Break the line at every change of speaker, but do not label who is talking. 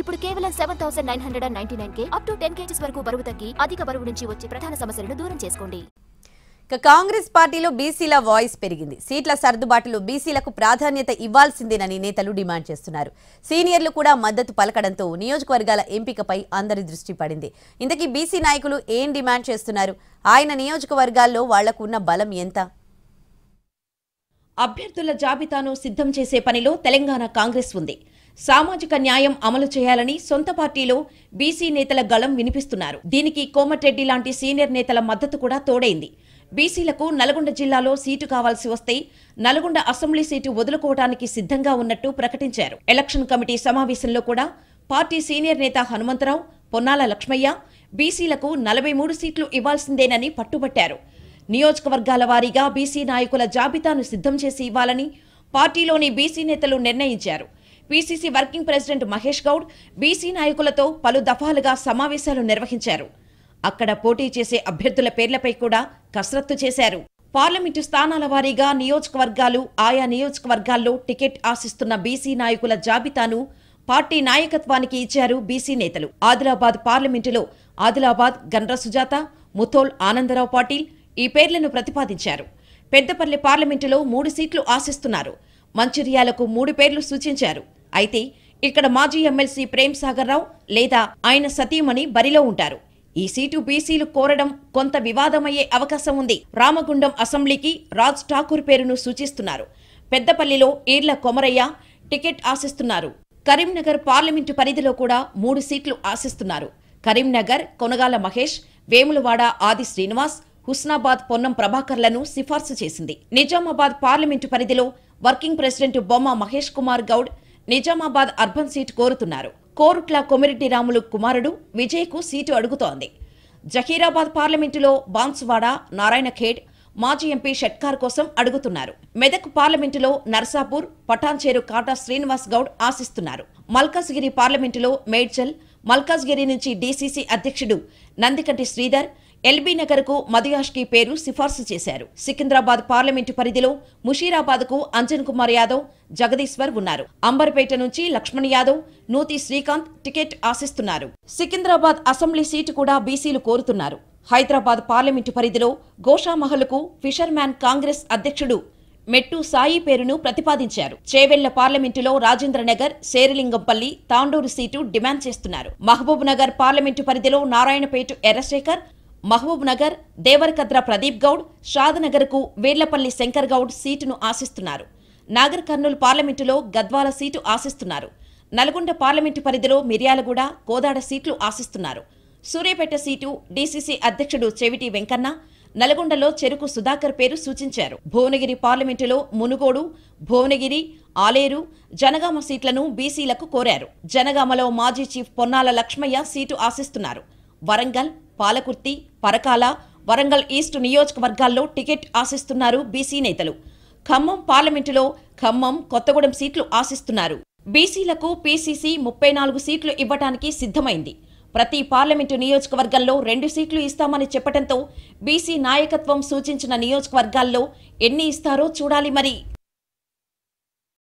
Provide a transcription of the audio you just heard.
ఇప్పుడు కేవలం seven thousand nine hundred and ninety nine కే అప్ టు టెన్ కేజీస్ వరకు బరువు తగ్గి అధిక బరువు నుంచి వచ్చే ప్రధాన సమస్యలను దూరం చేసుకోండి
కాంగ్రెస్ పార్టీలో బీసీల వాయిస్ పెరిగింది సీట్ల సర్దుబాటులో బీసీలకు ప్రాధాన్యత ఇవ్వాల్సిందేనని నేతలు డిమాండ్ చేస్తున్నారు సీనియర్లు కూడా మద్దతు పలకడంతో నియోజకవర్గాల ఎంపికపై అందరి దృష్టి పడింది ఇంతకీ బీసీ నాయకులు ఏం డిమాండ్ చేస్తున్నారు ఆయన నియోజకవర్గాల్లో వాళ్లకు ఉన్న బలం ఎంత
అభ్యర్థుల జాబితాను సిద్ధం చేసే పనిలో తెలంగాణ కాంగ్రెస్ ఉంది సామాజిక న్యాయం అమలు చేయాలని సొంత పార్టీలో బీసీ నేతల గళం వినిపిస్తున్నారు దీనికి కోమటిరెడ్డి లాంటి సీనియర్ నేతల మద్దతు కూడా తోడైంది బీసీలకు నల్గొండ జిల్లాలో సీటు కావాల్సి వస్తే నల్గొండ అసెంబ్లీ సీటు వదులుకోవడానికి సిద్ధంగా ఉన్నట్టు ప్రకటించారు ఎలక్షన్ కమిటీ సమావేశంలో కూడా పార్టీ సీనియర్ నేత హనుమంతరావు పొన్నాల లక్ష్మయ్య బీసీలకు నలభై మూడు సీట్లు ఇవ్వాల్సిందేనని పట్టుబట్టారు నియోజకవర్గాల వారీగా బీసీ నాయకుల జాబితాను సిద్ధం చేసి ఇవ్వాలని పార్టీలోని బీసీ నేతలు నిర్ణయించారు PCC working president Mahesh Goud BC నాయకులతో పలు దఫాలుగా సమావేశాలు నిర్వహించారు అక్కడ పోటీ చేసే అభ్యర్థుల పేర్లపై కూడా కసరత్తు చేశారు పార్లమెంటు స్థానాల వారీగా నియోజకవర్గాలు ఆయా నియోజకవర్గాల్లో టికెట్ ఆశిస్తున్న బీసీ నాయకుల జాబితాను పార్టీ నాయకత్వానికి ఇచ్చారు బీసీ నేతలు ఆదిలాబాద్ పార్లమెంటులో ఆదిలాబాద్ గండ్ర సుజాత ముథోల్ ఆనందరావు పాటిల్ ఈ పేర్లను ప్రతిపాదించారు పెద్దపల్లి పార్లమెంటులో మూడు సీట్లు ఆశిస్తున్నారు మంచిర్యాలకు మూడు పేర్లు సూచించారు అయితే ఇక్కడ మాజీ ఎమ్మెల్సీ ప్రేమ్ సాగర్ రావు లేదా ఆయన సతీమణి బరిలో ఉంటారు ఈ సీటు బీసీలు కోరడం కొంత వివాదమయ్యే అవకాశం ఉంది రామగుండం అసెంబ్లీకి రాజ్ ఠాకూర్ పేరును సూచిస్తున్నారు పెద్దపల్లిలో ఈర్ల కొమరయ్య టికెట్ ఆశిస్తున్నారు కరీంనగర్ పార్లమెంటు పరిధిలో కూడా మూడు సీట్లు ఆశిస్తున్నారు కరీంనగర్ కొనగాల మహేష్ వేములవాడ ఆది శ్రీనివాస్ హుస్నాబాద్ పొన్నం ప్రభాకర్లను సిఫార్సు చేసింది నిజామాబాద్ పార్లమెంటు పరిధిలో working president Bomma Mahesh Kumar Goud Nizamabad urban seat కోరుతున్నారు కోరుట్ల కొమిరెడ్డి రాములు కుమారుడు విజయ్కు సీటు అడుగుతోంది జహీరాబాద్ పార్లమెంటులో బాన్సువాడ నారాయణఖేడ్ మాజీ ఎంపీ షట్కార్ కోసం అడుగుతున్నారు మెదక్ పార్లమెంటులో నర్సాపూర్ పటాన్చేరు కాటా శ్రీనివాస్ గౌడ్ ఆశిస్తున్నారు మల్కాజ్గిరి పార్లమెంటులో మేడ్చల్ మల్కాజ్గిరి నుంచి డీసీసీ అధ్యక్షుడు నందికంటి శ్రీధర్ ఎల్బీ నగర్ కు మధుయాష్కి పేరు సిఫార్సు చేశారు సికింద్రాబాద్ పార్లమెంటు పరిధిలో ముషీరాబాద్ కు అంజన్ కుమార్ యాదవ్ జగదీశ్వర్ ఉన్నారు అంబర్పేట నుంచి లక్ష్మణ్ యాదవ్ నూతి శ్రీకాంత్ టికెట్ ఆశిస్తున్నారు సికింద్రాబాద్ అసెంబ్లీ సీటు కూడా బీసీలు కోరుతున్నారు హైదరాబాద్ పార్లమెంటు పరిధిలో కు ఫిషర్మ్యాన్ కాంగ్రెస్ అధ్యక్షుడు మెట్టు సాయి పేరును ప్రతిపాదించారు చేవెళ్ల పార్లమెంటులో రాజేంద్రనగర్ శేరిలింగంపల్లి తాండూరు సీటు డిమాండ్ చేస్తున్నారు మహబూబ్ నగర్ పార్లమెంటు పరిధిలో నారాయణపేట ఎర్రశేఖర్ మహబూబ్ నగర్ దేవరకద్ర ప్రదీప్ గౌడ్ కు వేర్లపల్లి శంకర్ గౌడ్ సీటును ఆశిస్తున్నారు నాగర్ కర్నూలు పార్లమెంటులో గద్వాల సీటు ఆశిస్తున్నారు నల్గొండ పార్లమెంటు పరిధిలో మిర్యాలగూడ కోదాడ సీట్లు ఆశిస్తున్నారు సూర్యపేట సీటు డీసీసీ అధ్యక్షుడు చెవిటి వెంకన్న నల్గొండలో చెరుకు సుధాకర్ పేరు సూచించారు భువనగిరి పార్లమెంటులో మునుగోడు భువనగిరి ఆలేరు జనగామ సీట్లను బీసీలకు కోరారు జనగామలో మాజీ చీఫ్ పొన్నాల లక్ష్మయ్య సీటు ఆశిస్తున్నారు వరంగల్ పాలకుర్తి పరకాల వరంగల్ ఈస్ట్ నియోజకవర్గాల్లో టికెట్ ఆశిస్తున్నారు బీసీ నేతలు ఖమ్మం పార్లమెంటులో ఖమ్మం కొత్తగూడెం సీట్లు ఆశిస్తున్నారు బీసీలకు పీసీసీ ముప్పై నాలుగు సీట్లు ఇవ్వటానికి సిద్ధమైంది ప్రతి పార్లమెంటు నియోజకవర్గంలో రెండు సీట్లు ఇస్తామని చెప్పడంతో బీసీ నాయకత్వం సూచించిన నియోజకవర్గాల్లో ఎన్ని ఇస్తారో చూడాలి మరి